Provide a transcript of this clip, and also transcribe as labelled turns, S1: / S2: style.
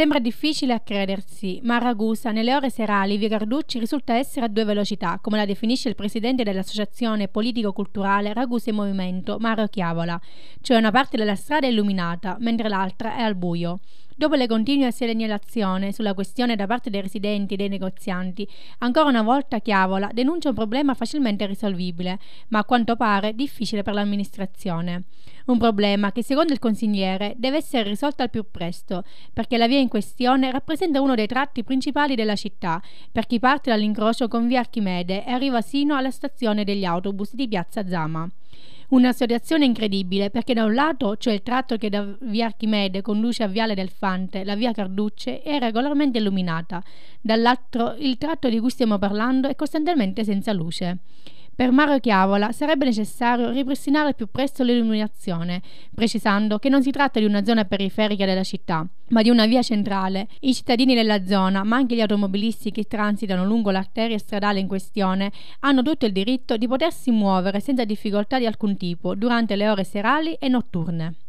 S1: Sembra difficile a credersi, ma a Ragusa nelle ore serali via Carducci risulta essere a due velocità, come la definisce il presidente dell'associazione politico-culturale Ragusa in Movimento, Mario Chiavola, cioè una parte della strada è illuminata, mentre l'altra è al buio. Dopo le continue segnalazioni sulla questione da parte dei residenti e dei negozianti, ancora una volta Chiavola denuncia un problema facilmente risolvibile, ma a quanto pare difficile per l'amministrazione. Un problema che secondo il consigliere deve essere risolto al più presto, perché la via in questione rappresenta uno dei tratti principali della città, per chi parte dall'incrocio con via Archimede e arriva sino alla stazione degli autobus di piazza Zama. Una situazione incredibile perché da un lato c'è il tratto che da via Archimede conduce a Viale del Faro Levante, la via Carducce, è regolarmente illuminata, dall'altro il tratto di cui stiamo parlando è costantemente senza luce. Per Mario Chiavola sarebbe necessario ripristinare al più presto l'illuminazione, precisando che non si tratta di una zona periferica della città, ma di una via centrale. I cittadini della zona, ma anche gli automobilisti che transitano lungo l'arteria stradale in questione, hanno tutto il diritto di potersi muovere senza difficoltà di alcun tipo durante le ore serali e notturne.